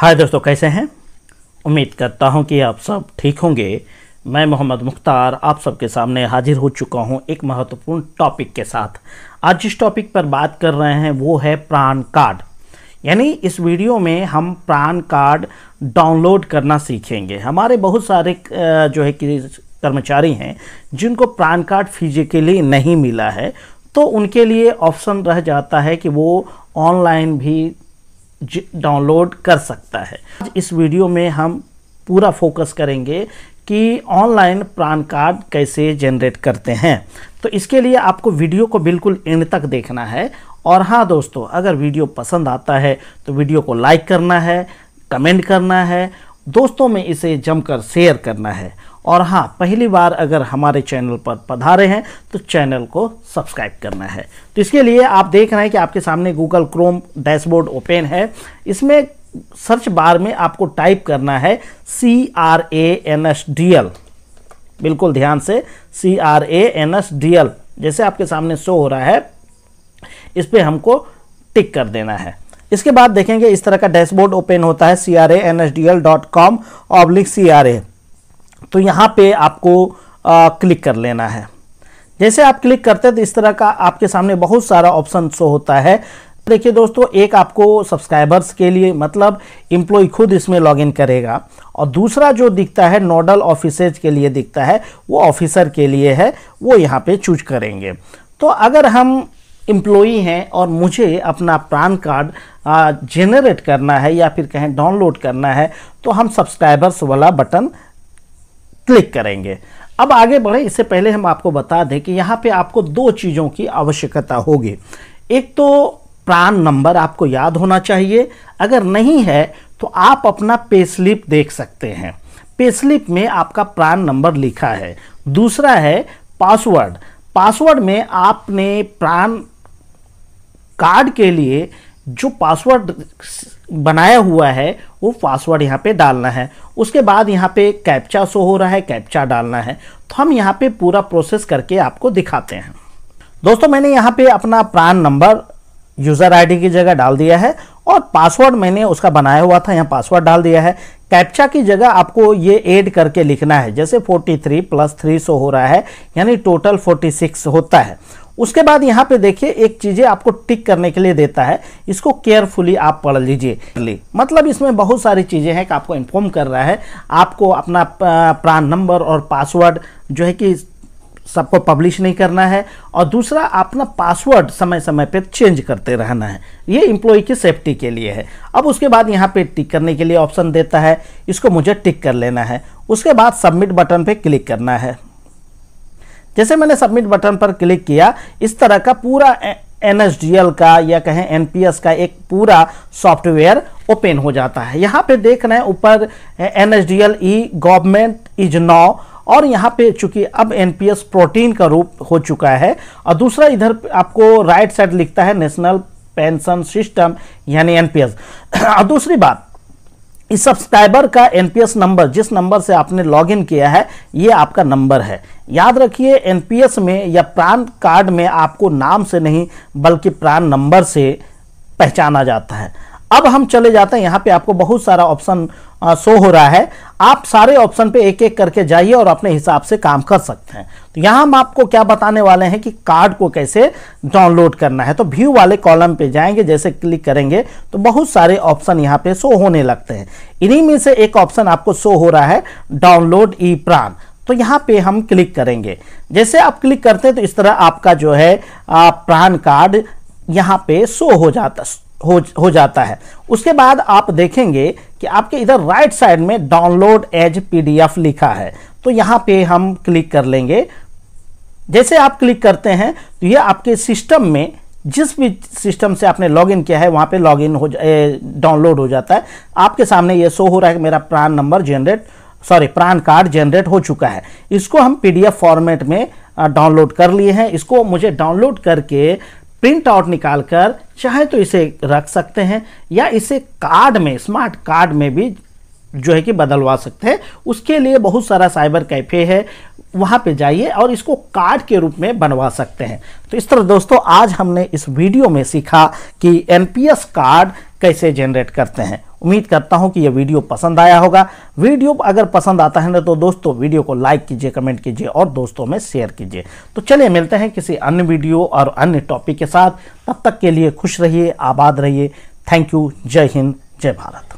हाय दोस्तों कैसे हैं उम्मीद करता हूं कि आप सब ठीक होंगे मैं मोहम्मद मुख्तार आप सबके सामने हाजिर हो चुका हूं एक महत्वपूर्ण टॉपिक के साथ आज जिस टॉपिक पर बात कर रहे हैं वो है प्राण कार्ड यानी इस वीडियो में हम प्राण कार्ड डाउनलोड करना सीखेंगे हमारे बहुत सारे जो है कि कर्मचारी हैं जिनको प्राण कार्ड फिजिकली नहीं मिला है तो उनके लिए ऑप्शन रह जाता है कि वो ऑनलाइन भी डाउनलोड कर सकता है इस वीडियो में हम पूरा फोकस करेंगे कि ऑनलाइन प्राण कार्ड कैसे जनरेट करते हैं तो इसके लिए आपको वीडियो को बिल्कुल एंड तक देखना है और हाँ दोस्तों अगर वीडियो पसंद आता है तो वीडियो को लाइक करना है कमेंट करना है दोस्तों में इसे जमकर शेयर करना है और हाँ पहली बार अगर हमारे चैनल पर पधारे हैं तो चैनल को सब्सक्राइब करना है तो इसके लिए आप देख रहे हैं कि आपके सामने गूगल क्रोम डैशबोर्ड ओपन है इसमें सर्च बार में आपको टाइप करना है C R A N S D L बिल्कुल ध्यान से C R A N S D L जैसे आपके सामने शो हो रहा है इस पर हमको टिक कर देना है इसके बाद देखेंगे इस तरह का डैशबोर्ड ओपन होता है C R A N S D L dot com oblique C R A तो यहाँ पे आपको आ, क्लिक कर लेना है जैसे आप क्लिक करते हैं तो इस तरह का आपके सामने बहुत सारा ऑप्शन शो होता है देखिए दोस्तों एक आपको सब्सक्राइबर्स के लिए मतलब इम्प्लॉय खुद इसमें लॉगिन करेगा और दूसरा जो दिखता है नोडल ऑफिसर्स के लिए दिखता है वो ऑफिसर के लिए है वो यहाँ पे चूज करेंगे तो अगर हम एम्प्लॉई हैं और मुझे अपना प्रान कार्ड जेनरेट करना है या फिर कहें डाउनलोड करना है तो हम सब्सक्राइबर्स वाला बटन क्लिक करेंगे अब आगे बढ़े इससे पहले हम आपको बता दें कि यहाँ पे आपको दो चीज़ों की आवश्यकता होगी एक तो प्रान नंबर आपको याद होना चाहिए अगर नहीं है तो आप अपना पे स्लिप देख सकते हैं पे स्लिप में आपका प्रान नंबर लिखा है दूसरा है पासवर्ड पासवर्ड में आपने प्राण कार्ड के लिए जो पासवर्ड बनाया हुआ है वो पासवर्ड यहाँ पे डालना है उसके बाद यहाँ पे कैप्चा शो हो रहा है कैप्चा डालना है तो हम यहाँ पे पूरा प्रोसेस करके आपको दिखाते हैं दोस्तों मैंने यहाँ पे अपना प्रान नंबर यूज़र आईडी की जगह डाल दिया है और पासवर्ड मैंने उसका बनाया हुआ था यहाँ पासवर्ड डाल दिया है कैप्चा की जगह आपको ये एड करके लिखना है जैसे थ्री प्लस थ्री सौ हो रहा है यानी टोटल फोर्टी होता है उसके बाद यहाँ पे देखिए एक चीज़ें आपको टिक करने के लिए देता है इसको केयरफुली आप पढ़ लीजिए मतलब इसमें बहुत सारी चीज़ें हैं कि आपको इन्फॉर्म कर रहा है आपको अपना प्रान नंबर और पासवर्ड जो है कि सबको पब्लिश नहीं करना है और दूसरा अपना पासवर्ड समय समय पर चेंज करते रहना है ये इम्प्लॉय की सेफ्टी के लिए है अब उसके बाद यहाँ पे टिक करने के लिए ऑप्शन देता है इसको मुझे टिक कर लेना है उसके बाद सबमिट बटन पे क्लिक करना है जैसे मैंने सबमिट बटन पर क्लिक किया इस तरह का पूरा एन का या कहें एन का एक पूरा सॉफ्टवेयर ओपन हो जाता है यहाँ पे देख रहे हैं ऊपर N H D L E government is now और यहाँ पे चूंकि अब एन प्रोटीन का रूप हो चुका है और दूसरा इधर आपको राइट साइड लिखता है नेशनल पेंशन सिस्टम यानी एन और दूसरी बात इस सब्सक्राइबर का एनपीएस नंबर जिस नंबर से आपने लॉगिन किया है ये आपका नंबर है याद रखिए एनपीएस में या प्राण कार्ड में आपको नाम से नहीं बल्कि प्राण नंबर से पहचाना जाता है अब हम चले जाते हैं यहाँ पे आपको बहुत सारा ऑप्शन शो हो रहा है आप सारे ऑप्शन पे एक एक करके जाइए और अपने हिसाब से काम कर सकते हैं तो यहाँ हम आपको क्या बताने वाले हैं कि कार्ड को कैसे डाउनलोड करना है तो व्यू वाले कॉलम पे जाएंगे जैसे क्लिक करेंगे तो बहुत सारे ऑप्शन यहाँ पे शो होने लगते हैं इन्हीं में से एक ऑप्शन आपको शो हो रहा है डाउनलोड ई प्राण तो यहाँ पे हम क्लिक करेंगे जैसे आप क्लिक करते हैं तो इस तरह आपका जो है प्राण कार्ड यहाँ पे शो हो जाता हो हो जाता है उसके बाद आप देखेंगे कि आपके इधर राइट साइड में डाउनलोड एज पीडीएफ लिखा है तो यहाँ पे हम क्लिक कर लेंगे जैसे आप क्लिक करते हैं तो ये आपके सिस्टम में जिस भी सिस्टम से आपने लॉगिन किया है वहाँ पे लॉगिन हो डाउनलोड हो जाता है आपके सामने ये शो हो रहा है कि मेरा PRAN number generate sorry PRAN card generate हो चुका है इसको हम पीडीएफ फॉर्मेट में डाउनलोड कर लिए हैं इसको मुझे डाउनलोड करके प्रिंट आउट निकाल कर चाहे तो इसे रख सकते हैं या इसे कार्ड में स्मार्ट कार्ड में भी जो है कि बदलवा सकते हैं उसके लिए बहुत सारा साइबर कैफ़े है वहाँ पे जाइए और इसको कार्ड के रूप में बनवा सकते हैं तो इस तरह दोस्तों आज हमने इस वीडियो में सीखा कि एन कार्ड कैसे जनरेट करते हैं उम्मीद करता हूं कि यह वीडियो पसंद आया होगा वीडियो अगर पसंद आता है ना तो दोस्तों वीडियो को लाइक कीजिए कमेंट कीजिए और दोस्तों में शेयर कीजिए तो चलिए मिलते हैं किसी अन्य वीडियो और अन्य टॉपिक के साथ तब तक के लिए खुश रहिए आबाद रहिए थैंक यू जय हिंद जय भारत